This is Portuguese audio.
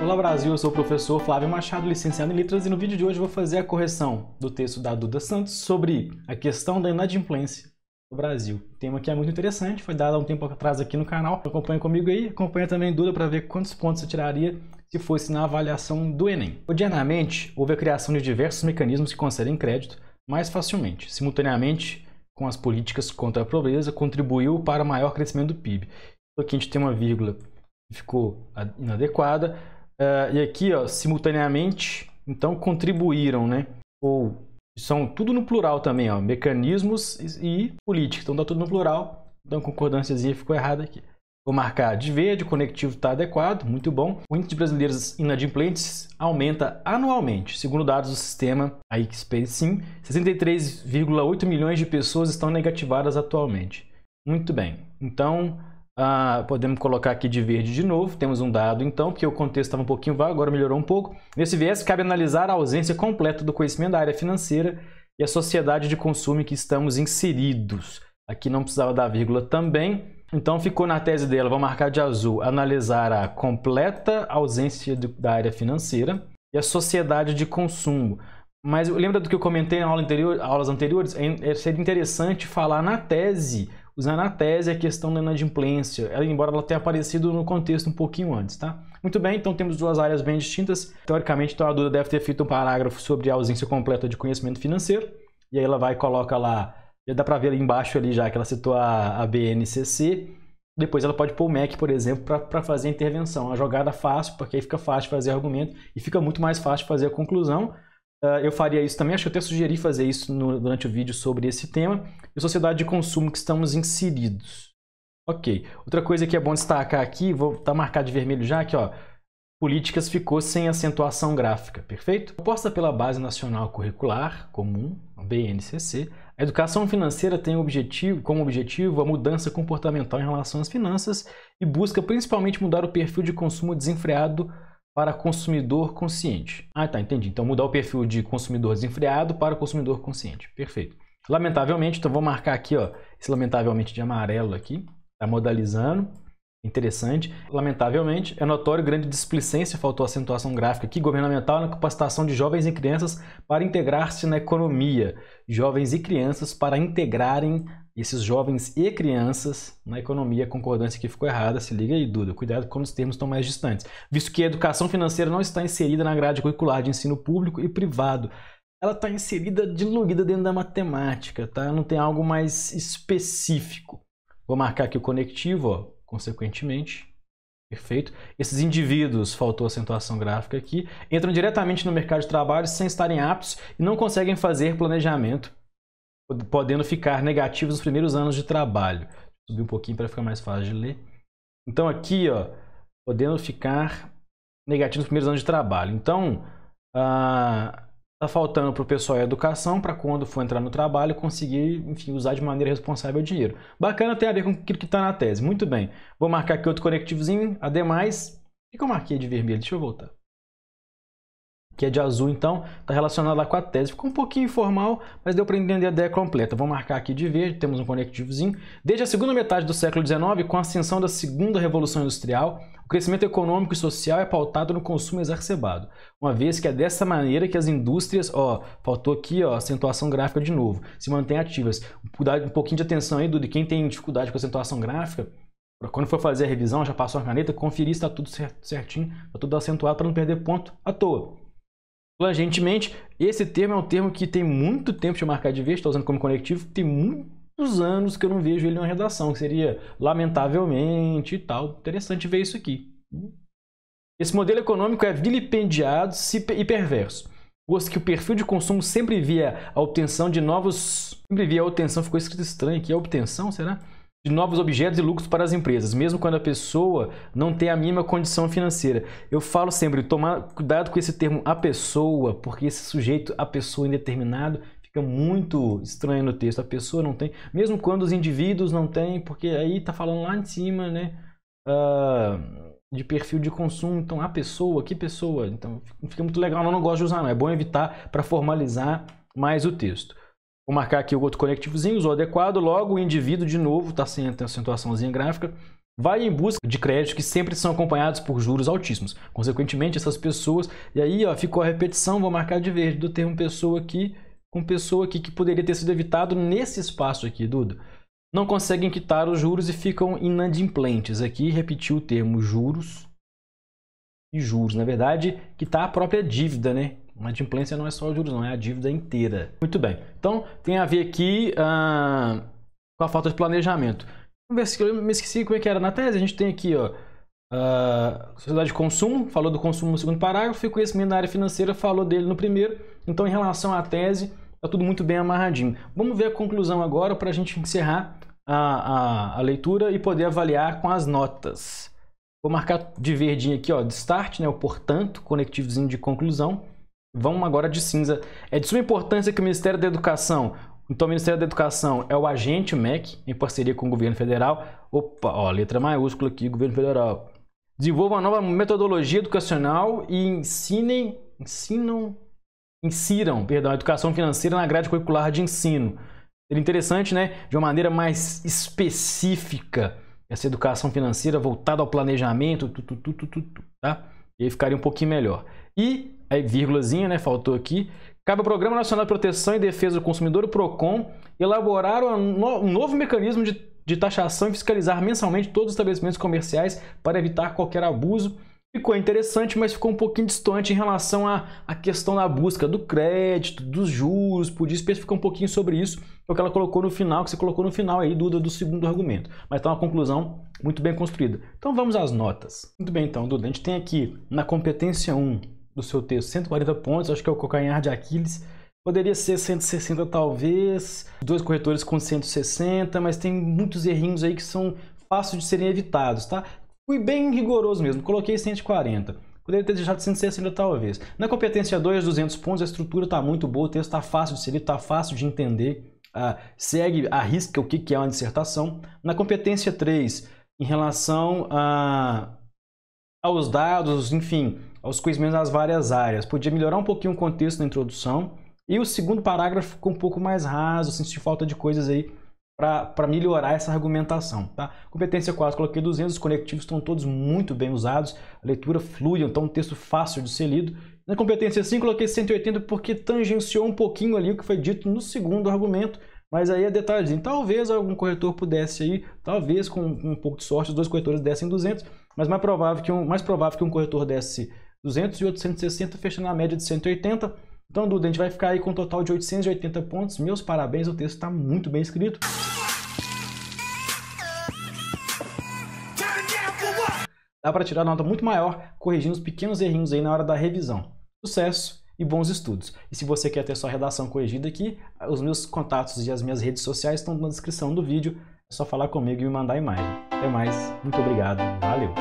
Olá Brasil, eu sou o professor Flávio Machado, licenciado em Letras, e no vídeo de hoje vou fazer a correção do texto da Duda Santos sobre a questão da inadimplência no Brasil. O tema que é muito interessante, foi dado há um tempo atrás aqui no canal. Então, acompanha comigo aí, acompanha também Duda para ver quantos pontos eu tiraria se fosse na avaliação do Enem. Odianamente, houve a criação de diversos mecanismos que concedem crédito mais facilmente, simultaneamente com as políticas contra a pobreza, contribuiu para o maior crescimento do PIB. Aqui a gente tem uma vírgula que ficou inadequada, Uh, e aqui, ó, simultaneamente, então contribuíram, né? Ou são tudo no plural também, ó, mecanismos e, e política. Então dá tá tudo no plural. Então concordânciazinha ficou errada aqui. Vou marcar de verde, o conectivo está adequado, muito bom. O índice de brasileiros inadimplentes aumenta anualmente. Segundo dados do sistema a XP Sim, 63,8 milhões de pessoas estão negativadas atualmente. Muito bem. Então, ah, podemos colocar aqui de verde de novo, temos um dado então, porque o contexto estava um pouquinho vago, agora melhorou um pouco. Nesse viés, cabe analisar a ausência completa do conhecimento da área financeira e a sociedade de consumo em que estamos inseridos. Aqui não precisava da vírgula também, então ficou na tese dela, vou marcar de azul, analisar a completa ausência da área financeira e a sociedade de consumo. Mas lembra do que eu comentei na aula anterior, aulas anteriores? É, é seria interessante falar na tese Usando a tese, a questão da inadimplência, ela, embora ela tenha aparecido no contexto um pouquinho antes, tá? Muito bem, então temos duas áreas bem distintas. Teoricamente, então a Duda deve ter feito um parágrafo sobre a ausência completa de conhecimento financeiro, e aí ela vai e coloca lá, já dá para ver ali embaixo ali já que ela citou a, a BNCC, depois ela pode pôr o MEC, por exemplo, para fazer a intervenção. A uma jogada fácil, porque aí fica fácil fazer argumento e fica muito mais fácil fazer a conclusão. Ah, eu faria isso também. Acho que eu até sugeri fazer isso no, durante o vídeo sobre esse tema. E sociedade de consumo que estamos inseridos. Ok. Outra coisa que é bom destacar aqui, vou tá marcado de vermelho já aqui, ó. Políticas ficou sem acentuação gráfica, perfeito? Proposta pela Base Nacional Curricular Comum, BNCC, a educação financeira tem objetivo, como objetivo a mudança comportamental em relação às finanças e busca principalmente mudar o perfil de consumo desenfreado para consumidor consciente. Ah, tá, entendi. Então mudar o perfil de consumidor desenfreado para consumidor consciente. Perfeito. Lamentavelmente, então vou marcar aqui, ó, esse lamentavelmente de amarelo aqui, tá modalizando. Interessante. Lamentavelmente, é notório grande displicência, faltou acentuação gráfica aqui, governamental na capacitação de jovens e crianças para integrar-se na economia. Jovens e crianças para integrarem esses jovens e crianças na economia, a concordância que ficou errada, se liga aí, Duda, cuidado quando os termos estão mais distantes, visto que a educação financeira não está inserida na grade curricular de ensino público e privado. Ela está inserida, diluída dentro da matemática, tá? Não tem algo mais específico. Vou marcar aqui o conectivo, ó, consequentemente. Perfeito. Esses indivíduos, faltou acentuação gráfica aqui, entram diretamente no mercado de trabalho sem estarem aptos e não conseguem fazer planejamento podendo ficar negativos nos primeiros anos de trabalho. Subir um pouquinho para ficar mais fácil de ler. Então aqui, ó, podendo ficar negativos nos primeiros anos de trabalho. Então, ah, tá faltando para o pessoal a educação para quando for entrar no trabalho conseguir, enfim, usar de maneira responsável o dinheiro. Bacana, tem a ver com aquilo que está na tese. Muito bem. Vou marcar aqui outro conectivozinho. Ademais, o que eu marquei de vermelho? Deixa eu voltar que é de azul, então, está relacionado lá com a tese. Ficou um pouquinho informal, mas deu para entender a ideia completa. Vou marcar aqui de verde, temos um conectivozinho. Desde a segunda metade do século XIX, com a ascensão da segunda revolução industrial, o crescimento econômico e social é pautado no consumo exacerbado, uma vez que é dessa maneira que as indústrias, ó, faltou aqui, ó, acentuação gráfica de novo, se mantêm ativas. Um pouquinho de atenção aí, Dudu, quem tem dificuldade com acentuação gráfica, quando for fazer a revisão, já passou a caneta, conferir se está tudo certinho, está tudo acentuado para não perder ponto à toa. Plangentemente, esse termo é um termo que tem muito tempo de marcar de vez, estou tá usando como conectivo, tem muitos anos que eu não vejo ele na redação, que seria lamentavelmente e tal. Interessante ver isso aqui. Esse modelo econômico é vilipendiado e perverso. Posto é que o perfil de consumo sempre via a obtenção de novos. Sempre via a obtenção, ficou escrito estranho aqui, a obtenção, será? de novos objetos e lucros para as empresas, mesmo quando a pessoa não tem a mínima condição financeira. Eu falo sempre, tomar cuidado com esse termo a pessoa, porque esse sujeito, a pessoa indeterminado, fica muito estranho no texto. A pessoa não tem, mesmo quando os indivíduos não têm, porque aí está falando lá em cima, né? Uh, de perfil de consumo, então a pessoa, que pessoa? Então fica muito legal, eu não gosto de usar, não. É bom evitar para formalizar mais o texto. Vou marcar aqui o outro conectivozinho, usou adequado, logo o indivíduo, de novo, está sem situaçãozinha gráfica, vai em busca de créditos que sempre são acompanhados por juros altíssimos. Consequentemente, essas pessoas... E aí, ó, ficou a repetição, vou marcar de verde do termo pessoa aqui com pessoa aqui que poderia ter sido evitado nesse espaço aqui, Duda. Não conseguem quitar os juros e ficam inadimplentes. Aqui repetiu o termo juros e juros. Na verdade, quitar tá a própria dívida, né? Uma adimplência não é só o juros, não, é a dívida inteira. Muito bem. Então, tem a ver aqui ah, com a falta de planejamento. Eu me esqueci como é que era na tese. A gente tem aqui, ó. Ah, sociedade de consumo, falou do consumo no segundo parágrafo, e conhecimento da área financeira falou dele no primeiro. Então, em relação à tese, está tudo muito bem amarradinho. Vamos ver a conclusão agora para a gente encerrar a, a, a, leitura e poder avaliar com as notas. Vou marcar de verdinho aqui, ó, de start, né, o portanto, conectivozinho de conclusão. Vamos agora de cinza. É de suma importância que o Ministério da Educação, então o Ministério da Educação é o agente MEC, em parceria com o governo federal. Opa, ó, letra maiúscula aqui, governo federal. Desenvolvam uma nova metodologia educacional e ensinem, ensinam, insiram, perdão, a educação financeira na grade curricular de ensino. Seria interessante, né? De uma maneira mais específica, essa educação financeira voltada ao planejamento, tu, tu, tu, tá? E aí ficaria um pouquinho melhor. E aí vírgulazinha, né, faltou aqui, cabe ao Programa Nacional de Proteção e Defesa do Consumidor, o PROCON, elaborar um novo mecanismo de, de taxação e fiscalizar mensalmente todos os estabelecimentos comerciais para evitar qualquer abuso. Ficou interessante, mas ficou um pouquinho distante em relação à, à questão da busca do crédito, dos juros, podia especificar um pouquinho sobre isso, é o que ela colocou no final, que você colocou no final aí, Duda, do segundo argumento. Mas está uma conclusão muito bem construída. Então vamos às notas. Muito bem, então, Duda, a gente tem aqui na competência 1 do seu texto, 140 pontos, acho que é o cocanhar de Aquiles. Poderia ser 160 talvez, dois corretores com 160, mas tem muitos errinhos aí que são fáceis de serem evitados, tá? Fui bem rigoroso mesmo, coloquei 140. Poderia ter deixado 160 talvez. Na competência 2, 200 pontos, a estrutura está muito boa, o texto está fácil de ser lido, está fácil de entender. Uh, segue a risca o que, que é uma dissertação. Na competência 3, em relação a aos dados, enfim, aos conhecimentos das várias áreas. Podia melhorar um pouquinho o contexto da introdução. E o segundo parágrafo ficou um pouco mais raso, senti falta de coisas aí para melhorar essa argumentação. Tá? Competência 4, coloquei 200, os conectivos estão todos muito bem usados, a leitura flui, então um texto fácil de ser lido. Na competência 5, coloquei 180 porque tangenciou um pouquinho ali o que foi dito no segundo argumento, mas aí é detalhezinho. Talvez algum corretor pudesse aí, talvez com um pouco de sorte, os dois corretores dessem 200, mas mais provável que um, mais provável que um corretor desse 200 e 860 feche fechando a média de 180. Então, Duda, a gente vai ficar aí com um total de 880 pontos. Meus parabéns, o texto está muito bem escrito. Dá para tirar nota muito maior corrigindo os pequenos errinhos aí na hora da revisão. Sucesso e bons estudos. E se você quer ter sua redação corrigida aqui, os meus contatos e as minhas redes sociais estão na descrição do vídeo. É só falar comigo e me mandar a imagem. Até mais, muito obrigado, valeu!